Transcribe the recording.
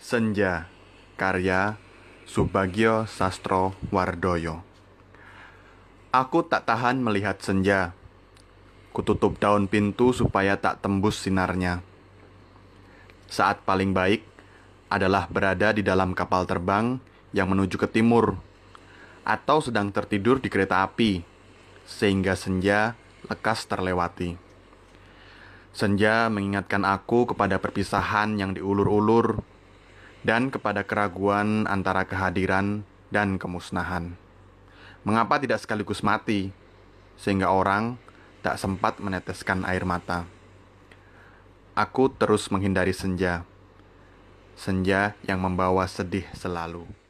Senja Karya Subagio Sastro Wardoyo Aku tak tahan melihat senja Kututup daun pintu supaya tak tembus sinarnya Saat paling baik adalah berada di dalam kapal terbang yang menuju ke timur Atau sedang tertidur di kereta api Sehingga senja lekas terlewati Senja mengingatkan aku kepada perpisahan yang diulur-ulur dan kepada keraguan antara kehadiran dan kemusnahan. Mengapa tidak sekaligus mati, sehingga orang tak sempat meneteskan air mata? Aku terus menghindari senja, senja yang membawa sedih selalu.